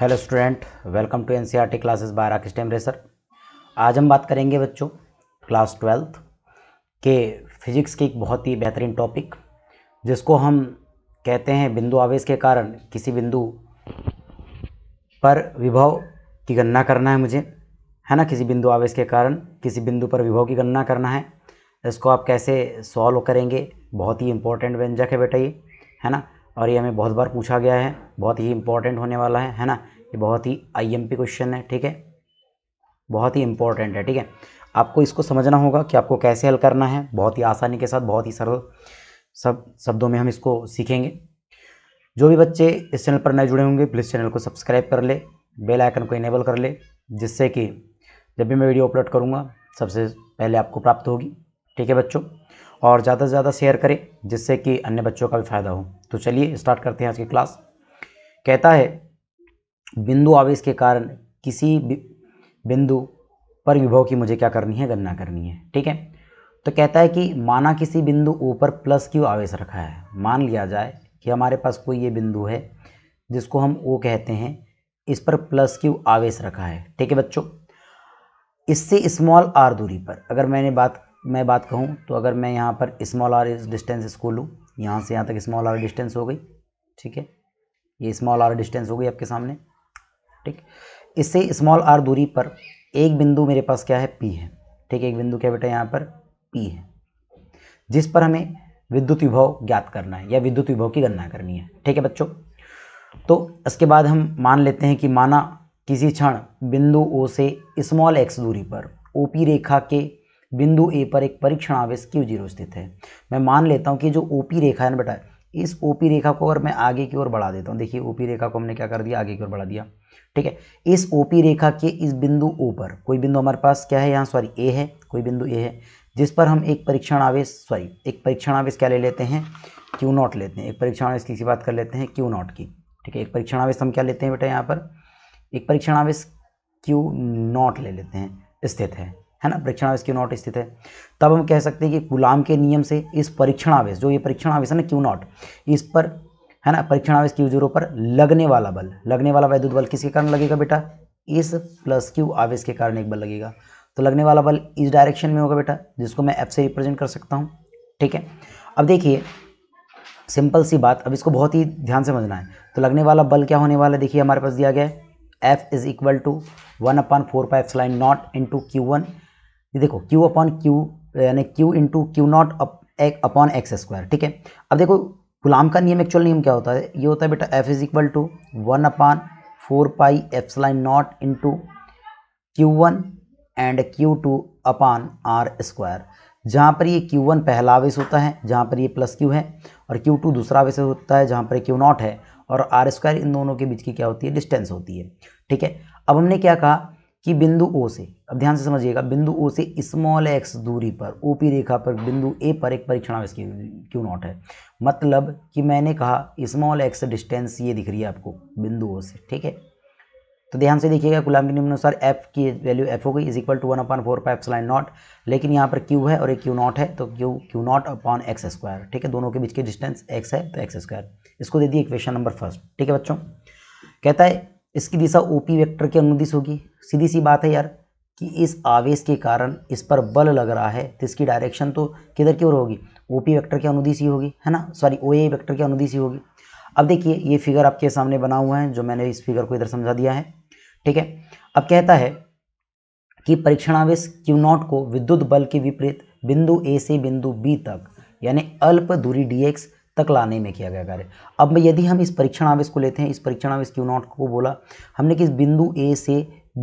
hello student welcome to NCERT classes by Rakesh स्टेम रेसर आज हम बात करेंगे बच्चों क्लास ट्वेल्थ के फिजिक्स की एक बहुत ही बेहतरीन टॉपिक जिसको हम कहते हैं बिंदु आवेश के कारण किसी बिंदु पर विभव की गणना करना है मुझे है ना किसी बिंदु आवेश के कारण किसी बिंदु पर विभव की गणना करना है इसको आप कैसे सॉल्व करेंगे बहुत ही इंपॉर्टेंट व्यंजक है बेटा ये है ना और ये हमें बहुत बार पूछा गया है बहुत ही इंपॉर्टेंट होने वाला है है ना ये बहुत ही आईएमपी क्वेश्चन है ठीक है बहुत ही इम्पॉर्टेंट है ठीक है आपको इसको समझना होगा कि आपको कैसे हल करना है बहुत ही आसानी के साथ बहुत ही सरल सब शब्दों में हम इसको सीखेंगे जो भी बच्चे इस चैनल पर नए जुड़े होंगे प्लीज़ चैनल को सब्सक्राइब कर ले बेल आइकन को इनेबल कर ले जिससे कि जब भी मैं वीडियो अपलोड करूँगा सबसे पहले आपको प्राप्त होगी ठीक है बच्चों और ज़्यादा से ज़्यादा शेयर करें जिससे कि अन्य बच्चों का भी फ़ायदा हो तो चलिए स्टार्ट करते हैं आज की क्लास कहता है बिंदु आवेश के कारण किसी बिंदु पर विभव की मुझे क्या करनी है गणना करनी है ठीक है तो कहता है कि माना किसी बिंदु ऊपर प्लस क्यू आवेश रखा है मान लिया जाए कि हमारे पास कोई ये बिंदु है जिसको हम ओ कहते हैं इस पर प्लस क्यू आवेश रखा है ठीक है बच्चों इससे स्मॉल आर दूरी पर अगर मैंने बात मैं बात कहूँ तो अगर मैं यहाँ पर स्मॉल आर डिस्टेंस इसको लूँ यहाँ से यहाँ तक स्मॉल आर डिस्टेंस हो गई ठीक है ये स्मॉल आर डिस्टेंस हो गई आपके सामने ठीक इससे स्मॉल आर दूरी पर एक बिंदु मेरे पास क्या है पी है ठीक है एक बिंदु क्या बेटा यहाँ पर पी है जिस पर हमें विद्युत विभव ज्ञात करना है या विद्युत विभव की गणना करनी है ठीक है बच्चों तो इसके बाद हम मान लेते हैं कि माना किसी क्षण बिंदु ओ से स्मॉल एक्स दूरी पर ओ पी रेखा के बिंदु ए पर एक परीक्षण आवेश क्यू जीरो स्थित है मैं मान लेता हूँ कि जो ओ पी रेखा है ना बेटा इस ओ पी रेखा को अगर मैं आगे की ओर बढ़ा देता हूँ देखिए ओ पी रेखा को हमने क्या कर दिया आगे की ओर बढ़ा दिया ठीक है इस ओ पी रेखा के इस बिंदु ओ पर कोई बिंदु हमारे पास क्या है यहाँ सॉरी ए है कोई बिंदु ए है जिस पर हम एक परीक्षण आवेश सॉरी एक परीक्षण आवेश क्या ले लेते हैं क्यू नॉट लेते हैं एक परीक्षण आवेश किसी बात कर लेते हैं क्यू नॉट की ठीक है एक परीक्षण आवेश हम क्या लेते हैं बेटा यहाँ पर एक परीक्षण आवेश क्यू नॉट ले लेते हैं स्थित है है ना परीक्षणावेश क्यू नॉट स्थित है तब हम कह सकते हैं कि गुलाम के नियम से इस परीक्षणावेश जो ये परीक्षणावेश है ना क्यू नॉट इस पर है ना परीक्षणावेश क्यू जीरो पर लगने वाला बल लगने वाला वैद्युत बल किसके कारण लगेगा बेटा इस प्लस क्यू आवेश के कारण एक बल लगेगा तो लगने वाला बल इस डायरेक्शन में होगा बेटा जिसको मैं एफ से रिप्रेजेंट कर सकता हूँ ठीक है अब देखिए सिंपल सी बात अब इसको बहुत ही ध्यान से समझना है तो लगने वाला बल क्या होने वाला है देखिए हमारे पास दिया गया है F is equal to one upon four pi epsilon naught into q one ये देखो क्यू अपॉन क्यू यानी q into q naught upon x square ठीक है अब देखो गुलाम का नियम एक्चुअल नियम क्या होता है ये होता है बेटा F is equal to one upon four pi epsilon naught into q one and q two upon r square जहाँ पर ये क्यू वन पहला आवेश होता है जहाँ पर ये प्लस क्यू है और क्यू टू दूसरा आवेश होता है जहाँ पर क्यू नॉट है और आर स्क्वायर इन दोनों के बीच की क्या होती है डिस्टेंस होती है ठीक है अब हमने क्या कहा कि बिंदु ओ से अब ध्यान से समझिएगा बिंदु ओ से स्मॉल एक्स दूरी पर ओ पी रेखा पर बिंदु ए पर एक आवेश क्यू नॉट है मतलब कि मैंने कहा स्मॉल एक्स डिस्टेंस ये दिख रही है आपको बिंदु ओ से ठीक है तो ध्यान से देखिएगा गुलाम के निम्न अनुसार एफ की वैल्यू एफ हो गई is equal to one upon four pi epsilon naught लेकिन यहाँ पर क्यू है और एक क्यू नॉट है तो q Q naught upon x square ठीक है दोनों के बीच के डिस्टेंस एक्स है तो एक्स स्क्वायर इसको दे दिए इक्वेशन नंबर फर्स्ट ठीक है बच्चों कहता है इसकी दिशा ओ पी वेक्टर के अनुदिश होगी सीधी सी बात है यार कि इस आवेश के कारण इस पर बल लग रहा है तो इसकी डायरेक्शन तो किधर की ओर होगी ओ पी वैक्टर के अनुदिश ही होगी है ना सॉरी ओ ए वैक्टर के अनुदिश ही होगी अब देखिए ये फिगर आपके सामने बना हुआ है जो मैंने इस फिगर को इधर समझा दिया है ठीक है अब कहता है कि परीक्षणावेश क्यू नॉट को विद्युत बल के विपरीत बिंदु ए से बिंदु बी तक यानी अल्प दूरी डी एक्स तक लाने में किया गया कार्य अब यदि हम इस परीक्षण आवेश को लेते हैं इस परीक्षण आवेश क्यू नॉट को बोला हमने इस बिंदु ए से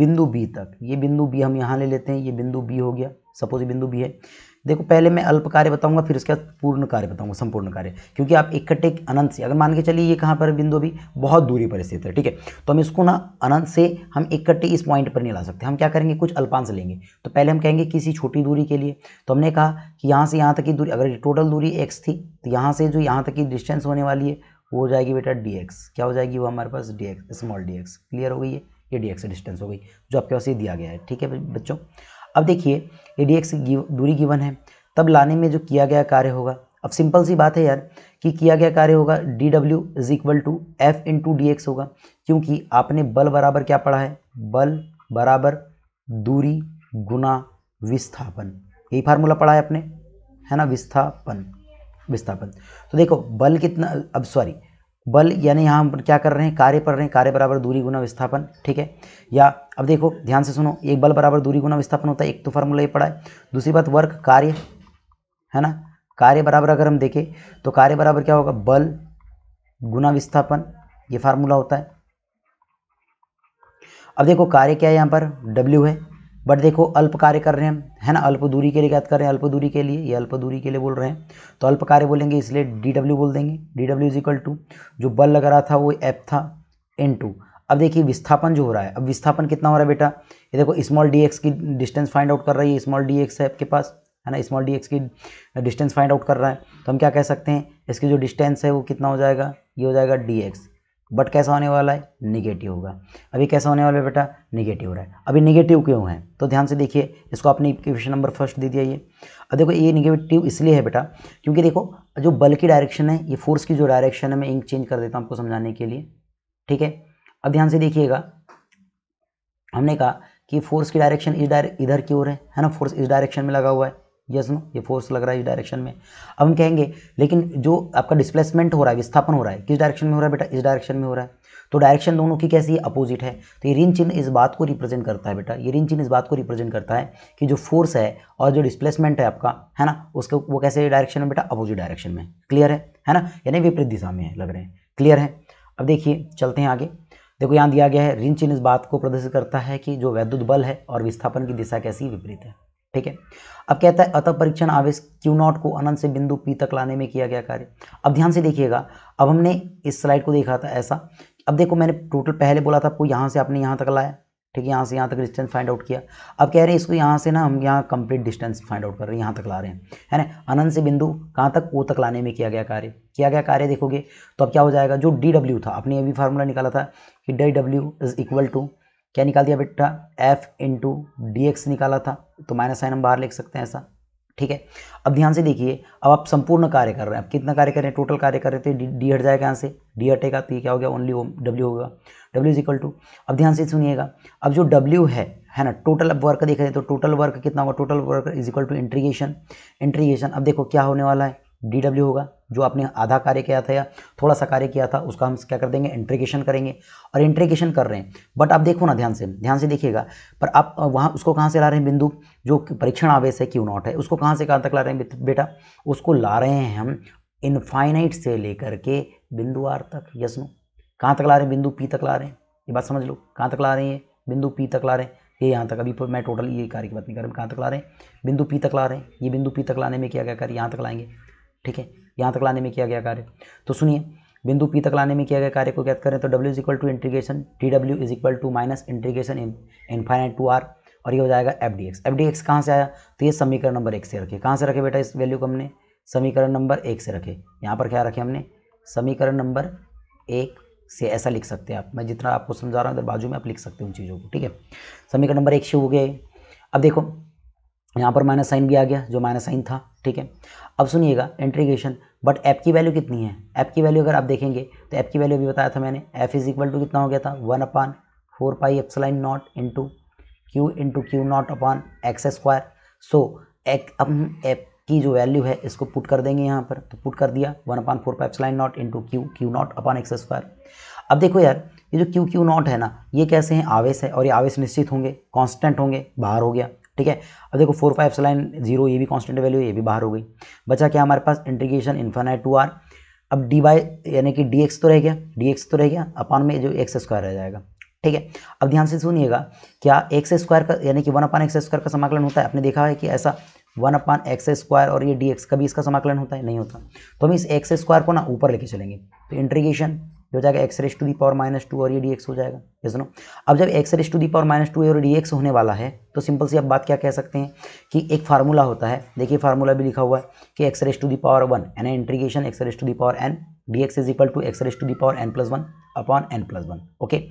बिंदु बी तक ये बिंदु बी हम यहाँ ले लेते हैं ये बिंदु बी हो गया सपोज बिंदु बी है देखो पहले मैं अल्प कार्य बताऊंगा फिर उसके बाद पूर्ण कार्य बताऊंगा संपूर्ण कार्य क्योंकि आप इकट्ठे अनंत से अगर मान के चलिए ये कहाँ पर बिंदु भी बहुत दूरी पर स्थित है ठीक है तो हम इसको ना अनंत से हम इकट्ठे इस पॉइंट पर नहीं ला सकते हम क्या करेंगे कुछ अल्पांश लेंगे तो पहले हम कहेंगे किसी छोटी दूरी के लिए तो हमने कहा कि यहाँ से यहाँ तक की दूरी अगर टोटल दूरी एक्स थी तो यहाँ से जो यहाँ तक की डिस्टेंस होने वाली है वो हो जाएगी बेटा डी क्या हो जाएगी वो हमारे पास डी स्मॉल डी क्लियर हो गई है ये डी डिस्टेंस हो गई जो आपके पास ये दिया गया है ठीक है बच्चों अब देखिए ए डी एक्स दूरी गिवन है तब लाने में जो किया गया कार्य होगा अब सिंपल सी बात है यार कि किया गया कार्य होगा डी डब्ल्यू is equal to F into d x होगा क्योंकि आपने बल बराबर क्या पढ़ा है बल बराबर दूरी गुना विस्थापन यही फार्मूला पढ़ा है आपने है ना विस्थापन विस्थापन तो देखो बल कितना अब सॉरी बल यानी यहाँ हम क्या कर रहे हैं कार्य पढ़ रहे हैं कार्य बराबर दूरी गुना विस्थापन ठीक है या अब देखो ध्यान से सुनो एक बल बराबर दूरी गुना विस्थापन होता है एक तो फार्मूला ये पड़ा है दूसरी बात वर्क कार्य है ना कार्य बराबर अगर हम देखें तो कार्य बराबर क्या होगा बल गुना विस्थापन ये फार्मूला होता है अब देखो कार्य क्या है यहाँ पर डब्ल्यू है बट देखो अल्प कार्य कर रहे हैं है ना अल्प दूरी के लिए याद कर रहे हैं अल्प दूरी के लिए ये अल्प दूरी के लिए बोल रहे हैं तो अल्प कार्य बोलेंगे इसलिए डी डब्ल्यू बोल देंगे डी डब्ल्यू इज इक्वल टू जो बल लग रहा था वो एप था एन टू अब देखिए विस्थापन जो हो रहा है अब विस्थापन कितना हो रहा है बेटा ये देखो स्मॉल डी एक्स की डिस्टेंस फाइंड आउट कर रही है स्मॉल डी एक्स है आपके पास है ना स्मॉल डी एक्स की डिस्टेंस फाइंड आउट कर रहा है तो हम क्या कह सकते हैं इसकी जो डिस्टेंस है वो कितना हो जाएगा ये हो जाएगा डी एक्स बट कैसा होने वाला है निगेटिव होगा अभी कैसा होने वाला है बेटा निगेटिव हो रहा है अभी निगेटिव क्यों है तो ध्यान से देखिए इसको आपने क्वेश्चन नंबर फर्स्ट दे दिया ये अब देखो ये निगेटिव इसलिए है बेटा क्योंकि देखो जो बल की डायरेक्शन है ये फोर्स की जो डायरेक्शन है मैं इंक चेंज कर देता हूँ आपको समझाने के लिए ठीक है अब ध्यान से देखिएगा हमने कहा कि फोर्स की डायरेक्शन इस डायरे इधर की ओर है है ना फोर्स इस डायरेक्शन में लगा हुआ है यस नो ये फोर्स लग रहा है इस डायरेक्शन में अब हम कहेंगे लेकिन जो आपका डिस्प्लेसमेंट हो रहा है विस्थापन हो रहा है किस डायरेक्शन में हो रहा है बेटा इस डायरेक्शन में हो रहा है तो डायरेक्शन दोनों की कैसी है अपोजिट है तो ये ऋण चिन्ह इस बात को रिप्रेजेंट करता है बेटा ये ऋण चिन्ह इस बात को रिप्रेजेंट करता है कि जो फोर्स है और जो डिस्प्लेसमेंट है आपका है ना उसके वो कैसे डायरेक्शन में बेटा अपोजिट डायरेक्शन में क्लियर है है ना यानी विपरीत दिशा में लग रहे हैं क्लियर है अब देखिए चलते हैं आगे देखो यहाँ दिया गया है ऋण चिन्ह इस बात को प्रदर्शित करता है कि जो वैद्युत बल है और विस्थापन की दिशा कैसी विपरीत है ठीक है अब कहता है अतः परीक्षण आवेश क्यू नॉट को अनंत से बिंदु पी तक लाने में किया गया कार्य अब ध्यान से देखिएगा अब हमने इस स्लाइड को देखा था ऐसा अब देखो मैंने टोटल पहले बोला था आपको यहाँ से आपने यहाँ तक लाया ठीक है यहाँ से यहाँ तक डिस्टेंस फाइंड आउट किया अब कह रहे हैं इसको यहाँ से ना हम यहाँ कंप्लीट डिस्टेंस फाइंड आउट कर रहे हैं यहाँ तक ला रहे हैं है ना अनंत से बिंदु कहाँ तक ओ तक लाने में किया गया कार्य किया गया कार्य देखोगे तो अब क्या हो जाएगा जो डी डब्ल्यू था आपने ये भी फार्मूला निकाला था कि डी डब्ल्यू इज इक्वल टू क्या निकाल दिया बेटा एफ इंटू डी एक्स निकाला था तो माइनस साइन हम बाहर लिख सकते हैं ऐसा ठीक है अब ध्यान से देखिए अब आप संपूर्ण कार्य कर रहे हैं अब कितना कार्य कर रहे हैं टोटल कार्य कर रहे थे डी हट जाएगा यहाँ से डी हटेगा तो ये क्या हो गया ओनली डब्ल्यू होगा डब्ल्यू इज इक्वल टू अब ध्यान से सुनिएगा अब जो डब्ल्यू है है ना टोटल अब वर्क देखा जाए तो टोटल वर्क कितना होगा total work is equal to integration integration अब देखो क्या होने वाला है डी डब्ल्यू होगा जो आपने आधा कार्य किया था या थोड़ा सा कार्य किया था उसका हम क्या कर देंगे इंट्रीगेशन करेंगे और इंट्रीगेशन कर रहे हैं बट आप देखो ना ध्यान से ध्यान से देखिएगा पर आप वहाँ उसको कहाँ से ला रहे हैं बिंदु जो परीक्षण आवेश है क्यू नॉट है उसको कहाँ से कहाँ तक ला रहे हैं बेटा उसको ला रहे हैं हम इनफाइनाइट से लेकर के बिंदु आर तक यस नो कहाँ तक ला रहे हैं बिंदु पी तक ला रहे हैं ये बात समझ लो कहाँ तक ला रहे हैं बिंदु पी तक ला रहे हैं ये यहाँ तक अभी मैं टोटल ये कार्य की बात नहीं कर रहा हूँ कहाँ तक ला रहे हैं बिंदु पी तक ला रहे हैं ये बिंदु पी तक लाने में क्या क्या कार्य यहाँ तक लाएंगे ठीक है यहाँ तक लाने में किया गया कार्य तो सुनिए बिंदु पी तक लाने में किया गया कार्य को क्या करें तो W is equal to integration T W is equal to minus integration in infinite to R और ये हो जाएगा F D X F D X कहाँ से आया तो ये समीकरण नंबर एक से रखे कहाँ से रखे बेटा इस वैल्यू को हमने समीकरण नंबर एक से रखे यहाँ पर क्या रखे हमने समीकरण नंबर एक से ऐसा लिख सकते हैं आप मैं जितना आपको समझा रहा हूँ इधर बाजू में आप लिख सकते हैं उन चीज़ों को ठीक है समीकरण नंबर एक से हो गए अब देखो यहाँ पर माइनस साइन भी आ गया जो माइनस साइन था ठीक है अब सुनिएगा इंट्रीगेशन बट ऐप की वैल्यू कितनी है ऐप की वैल्यू अगर आप देखेंगे तो ऐप की वैल्यू भी बताया था मैंने एफ इज इक्वल टू कितना हो गया था one upon four pi epsilon naught into q into q naught upon x square so एक अब ऐप की जो वैल्यू है इसको पुट कर देंगे यहाँ पर तो पुट कर दिया one upon four epsilon naught into q Q naught upon x square अब देखो यार ये जो क्यू क्यू नॉट है ना ये कैसे हैं आवेश है और ये आवेश निश्चित होंगे कॉन्स्टेंट होंगे बाहर हो गया ठीक है अब देखो फोर फाइव सलाइन जीरो ये भी कांस्टेंट वैल्यू ये भी बाहर हो गई बचा क्या हमारे पास इंटीग्रेशन इन्फानाइट टू आर अब डी बाई यानी कि डी एक्स तो रह गया डी एक्स तो रह गया अपान में जो एक्स स्क्वायर रह जाएगा ठीक है अब ध्यान से सुनिएगा क्या एक्स स्क्वायर का यानी कि वन अपान एक्स स्क्वायर का समाकलन होता है आपने देखा है कि ऐसा वन अपान एक्स स्क्वायर और ये डी एक्स कभी इसका समाकलन होता है नहीं होता तो हम इस एक्स स्क्वायर को ना ऊपर लेके चलेंगे तो इंट्रीगेशन हो जाएगा x raise to the power minus two और ये डी हो जाएगा ये सुनो अब जब x raise to the power minus two और डी होने वाला है तो सिंपल सी आप बात क्या कह सकते हैं कि एक फार्मूला होता है देखिए फार्मूला भी लिखा हुआ है कि x raise to the power one n integration x raise to the power n d x is equal to x raise to the power n plus one upon n plus one okay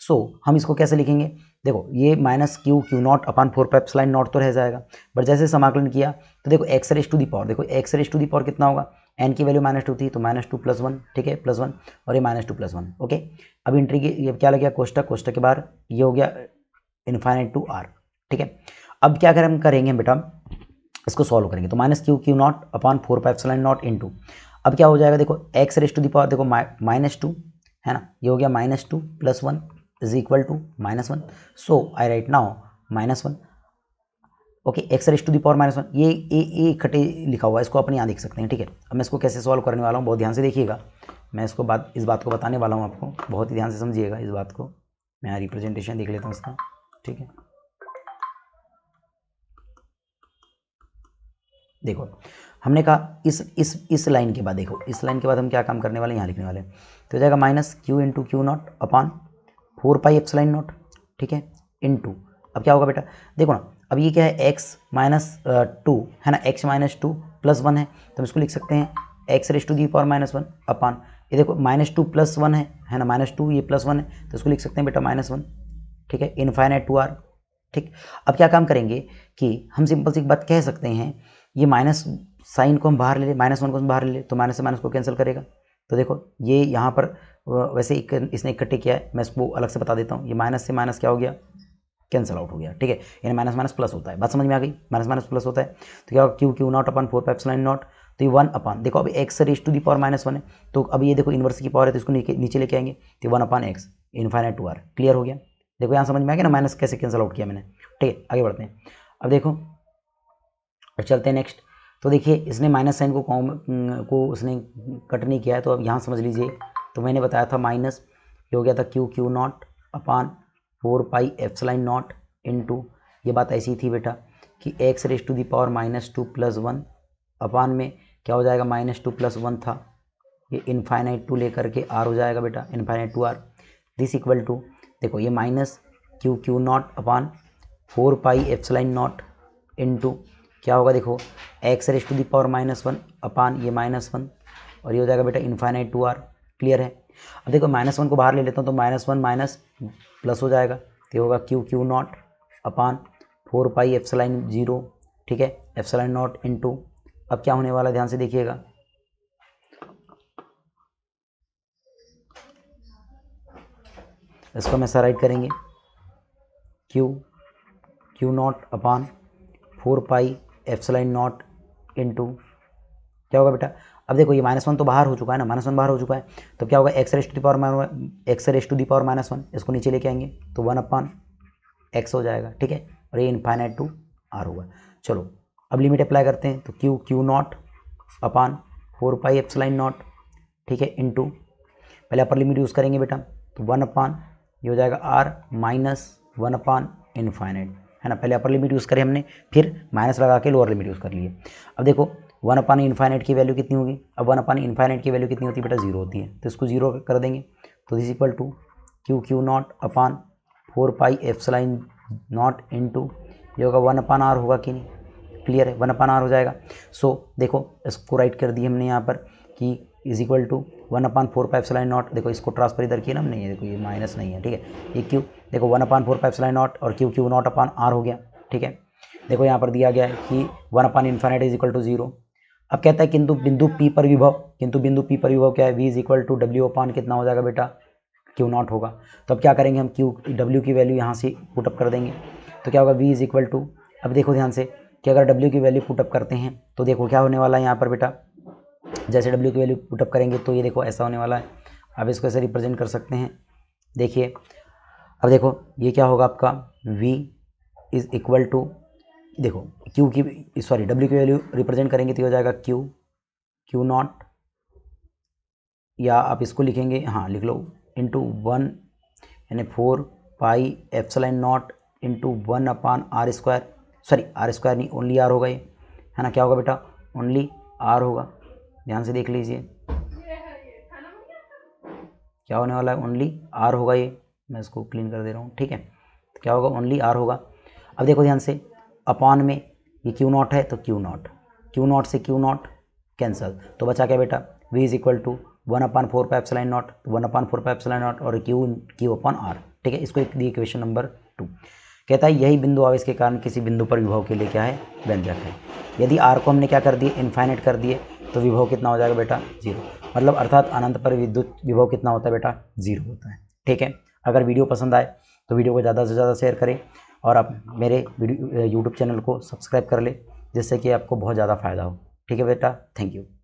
so so, हम इसको कैसे लिखेंगे देखो ये minus q Q naught upon four pi epsilon naught तो रह जाएगा but जैसे समाकलन किया तो देखो x raise to the power देखो x raise to the power कितना होगा एन की वैल्यू माइनस टू थी तो माइनस टू प्लस वन ठीक है प्लस वन और ये minus two plus one okay अब इंट्री की ये क्या लग गया कोष्टक कोष्टक के बाहर ये हो गया इन्फाइनेट टू आर ठीक है अब क्या अगर हम करेंगे बेटा इसको सॉल्व करेंगे तो minus q Q naught upon four pi epsilon naught into अब क्या हो जाएगा देखो एक्स रेस टू दावर देखो माइनस टू है ना ये हो गया minus two plus one is equal to minus one so I write now minus one okay x raise to the power minus one ये ए ए इकट्ठे लिखा हुआ है इसको अपने यहाँ देख सकते हैं ठीक है अब मैं इसको कैसे सॉल्व करने वाला हूँ बहुत ध्यान से देखिएगा मैं इसको बात इस बात को बताने वाला हूँ आपको बहुत ही ध्यान से समझिएगा इस बात को मैं यहाँ रिप्रेजेंटेशन देख लेता हूँ इसका ठीक है देखो हमने कहा इस इस इस लाइन के बाद देखो इस लाइन के बाद हम क्या काम करने वाले हैं यहाँ लिखने वाले तो हो जाएगा minus q into q naught upon four pi epsilon naught ठीक है इनटू अब क्या होगा बेटा देखो ना अब ये क्या है एक्स माइनस टू है ना x minus two plus one है तो हम इसको लिख सकते हैं x raise to the power minus one upon ये देखो माइनस टू प्लस वन है है ना माइनस टू ये प्लस वन है तो इसको लिख सकते हैं बेटा माइनस वन ठीक है इनफाइनाइट टू आर ठीक अब क्या काम करेंगे कि हम सिंपल सी एक बात कह सकते हैं ये माइनस साइन को हम बाहर ले लें माइनस वन को हम बाहर ले लें तो माइनस से माइनस को कैंसिल करेगा तो देखो ये यहाँ पर वैसे एक इसने इकट्ठे किया है मैं इसको अलग से बता देता हूँ ये माइनस से माइनस क्या हो गया कैंसिल आउट हो गया ठीक है यानी माइनस माइनस प्लस होता है बात समझ में आ गई माइनस माइनस प्लस होता है तो क्या q Q naught upon four pi epsilon naught तो ये वन अपन देखो अभी x raise to the power minus one है तो अभी ये देखो इनवर्स की पावर है तो इसको नीचे लेके आएंगे तो one upon x infinite to r clear हो गया देखो यहाँ समझ में आ गया ना माइनस कैसे कैंसिल आउट किया मैंने ठीक है आगे बढ़ते हैं अब देखो और चलते हैं नेक्स्ट तो देखिए इसने माइनस साइन को कॉम हम्म, को उसने कट नहीं किया है तो अब यहाँ समझ लीजिए तो मैंने बताया था माइनस ये हो गया था q Q not upon four pi epsilon naught into ये बात ऐसी थी बेटा कि x raise to the power minus two plus one upon में क्या हो जाएगा माइनस टू प्लस वन था ये इन्फाइनाइट टू लेकर के आर हो जाएगा बेटा infinite to r this equal to देखो ये minus q Q not upon four pi epsilon naught into क्या होगा देखो x raise to the power minus one upon ये माइनस वन और ये हो जाएगा बेटा इन्फाइनाइट टू आर क्लियर है अब देखो माइनस वन को बाहर ले लेता हूँ तो माइनस वन माइनस प्लस हो जाएगा तो होगा q Q not upon four pi epsilon zero ठीक है सलाइन नॉट टू अब क्या होने वाला ध्यान से देखिएगा इसको हम ऐसा राइट करेंगे q Q not upon four pi epsilon naught to क्या होगा बेटा अब देखो ये माइनस वन तो बाहर हो चुका है ना माइनस वन बाहर हो चुका है तो क्या होगा x raise to the power minus x raise to the power minus one इसको नीचे लेके आएंगे तो वन अपन एक्स हो जाएगा ठीक है और ये इन्फाइनाइट टू आर होगा चलो अब लिमिट अप्लाई करते हैं तो q Q not upon four pi epsilon naught ठीक है टू पहले अपर लिमिट यूज़ करेंगे बेटा तो वन अपान ये हो जाएगा r minus one upon infinite है ना पहले अपर लिमिट यूज़ करें हमने फिर माइनस लगा के लोअर लिमिट यूज़ कर लिए अब देखो वन अपान इन्फाइनेट की वैल्यू कितनी होगी अब वन अपान इन्फाइनेट की वैल्यू कितनी होती है बेटा जीरो होती है तो इसको जीरो कर देंगे तो is equal to Q Q not upon four pi epsilon not into ये होगा वन अपान आर होगा कि नहीं क्लियर है वन अपान आर हो जाएगा सो so, देखो इसको राइट कर दिए हमने यहाँ पर कि is equal to one upon four pi epsilon naught देखो इसको ट्रांसफर इधर किया ना हमने ये देखो ये माइनस नहीं है ठीक है ये क्यू देखो one upon four pi epsilon naught और q Q not upon r हो गया ठीक है देखो यहाँ पर दिया गया है कि one upon infinite is equal to zero अब कहता है किंतु बिंदु पी पर विभव किंतु बिंदु पी पर विभव क्या है V is equal to W upon कितना हो जाएगा बेटा क्यू नॉट होगा तो अब क्या करेंगे हम क्यू डब्ल्यू की वैल्यू यहाँ से पुटअप कर देंगे तो क्या होगा वी इज इक्वल टू अब देखो ध्यान से कि अगर डब्ल्यू की वैल्यू पुटअप करते हैं तो देखो क्या होने वाला है यहाँ पर बेटा जैसे डब्ल्यू की वैल्यू पुटअप करेंगे तो ये देखो ऐसा होने वाला है आप इसको ऐसे रिप्रेजेंट कर सकते हैं देखिए अब देखो ये क्या होगा आपका वी इज़ इक्वल टू देखो क्यू की सॉरी डब्ल्यू की वैल्यू रिप्रेजेंट करेंगे तो हो जाएगा क्यू क्यू नॉट या आप इसको लिखेंगे हाँ लिख लो इंटू वन यानी four pi epsilon naught into one upon r square sorry r square नहीं ओनली आर होगा ये है ना क्या होगा बेटा ओनली आर होगा ध्यान से देख लीजिए क्या होने वाला है ओनली आर होगा ये मैं इसको क्लीन कर दे रहा हूँ ठीक है तो क्या होगा ओनली आर होगा अब देखो ध्यान से अपॉन में ये क्यू नॉट है तो क्यू नॉट क्यू नॉट से क्यू नॉट कैंसल तो बचा क्या बेटा V is equal to one upon four pi epsilon naught one upon four pi epsilon naught और क्यू क्यू अपॉन आर ठीक है इसको एक दी इक्वेशन नंबर टू कहता है यही बिंदु आवेश के कारण किसी बिंदु पर विभव के लिए क्या है व्यंजक है यदि आर को हमने क्या कर दिए इन्फाइनेट कर दिए तो विभव कितना हो जाएगा बेटा जीरो मतलब अर्थात अनंत पर विद्युत विभव कितना होता है बेटा जीरो होता है ठीक है अगर वीडियो पसंद आए तो वीडियो को ज़्यादा से ज़्यादा शेयर करें और आप मेरे वीडियो यूट्यूब चैनल को सब्सक्राइब कर ले जिससे कि आपको बहुत ज़्यादा फ़ायदा हो ठीक है बेटा थैंक यू